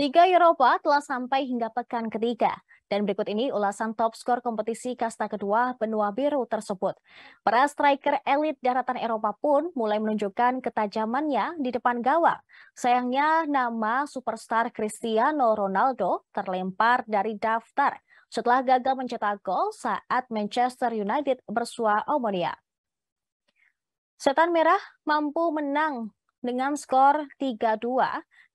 Liga Eropa telah sampai hingga pekan ketiga. Dan berikut ini ulasan top skor kompetisi kasta kedua benua biru tersebut. Para striker elit daratan Eropa pun mulai menunjukkan ketajamannya di depan gawang. Sayangnya nama superstar Cristiano Ronaldo terlempar dari daftar setelah gagal mencetak gol saat Manchester United bersua Omonia. Setan Merah mampu menang dengan skor 3-2.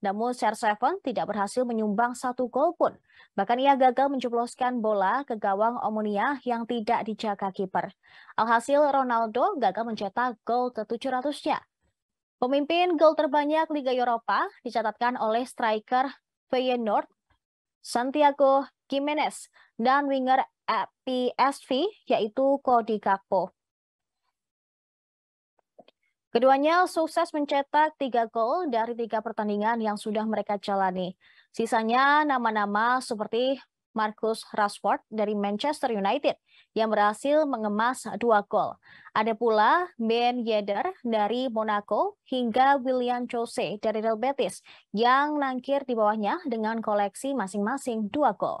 Namun Serseven tidak berhasil menyumbang satu gol pun. Bahkan ia gagal menjebloskan bola ke gawang Omonia yang tidak dijaga kiper. Alhasil Ronaldo gagal mencetak gol ke-700-nya. Pemimpin gol terbanyak Liga Eropa dicatatkan oleh striker Feyenoord, Santiago Gimenez, dan winger PSV yaitu Cody Gakpo. Keduanya sukses mencetak tiga gol dari tiga pertandingan yang sudah mereka jalani. Sisanya nama-nama seperti Marcus Rashford dari Manchester United yang berhasil mengemas dua gol. Ada pula Ben Yedder dari Monaco hingga William Jose dari Real Betis yang nangkir di bawahnya dengan koleksi masing-masing dua gol.